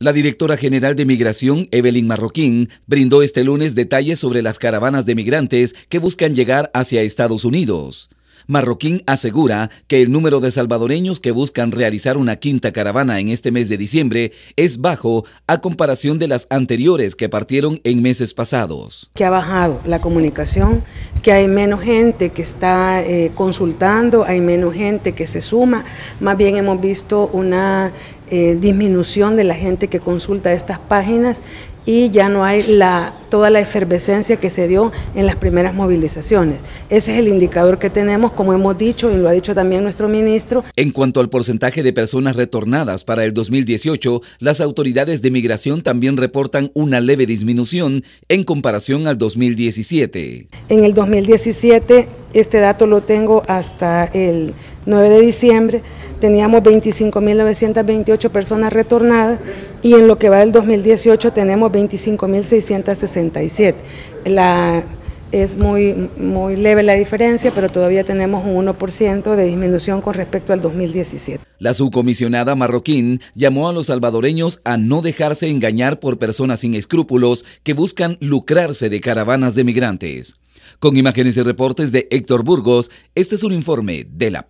La directora general de Migración, Evelyn Marroquín, brindó este lunes detalles sobre las caravanas de migrantes que buscan llegar hacia Estados Unidos. Marroquín asegura que el número de salvadoreños que buscan realizar una quinta caravana en este mes de diciembre es bajo a comparación de las anteriores que partieron en meses pasados. Que ha bajado la comunicación, que hay menos gente que está eh, consultando, hay menos gente que se suma, más bien hemos visto una eh, disminución de la gente que consulta estas páginas y ya no hay la, toda la efervescencia que se dio en las primeras movilizaciones. Ese es el indicador que tenemos, como hemos dicho y lo ha dicho también nuestro ministro. En cuanto al porcentaje de personas retornadas para el 2018, las autoridades de migración también reportan una leve disminución en comparación al 2017. En el 2017, este dato lo tengo hasta el 9 de diciembre, teníamos 25.928 personas retornadas y en lo que va del 2018 tenemos 25.667. es muy, muy leve la diferencia, pero todavía tenemos un 1% de disminución con respecto al 2017. La subcomisionada marroquín llamó a los salvadoreños a no dejarse engañar por personas sin escrúpulos que buscan lucrarse de caravanas de migrantes. Con imágenes y reportes de Héctor Burgos, este es un informe de la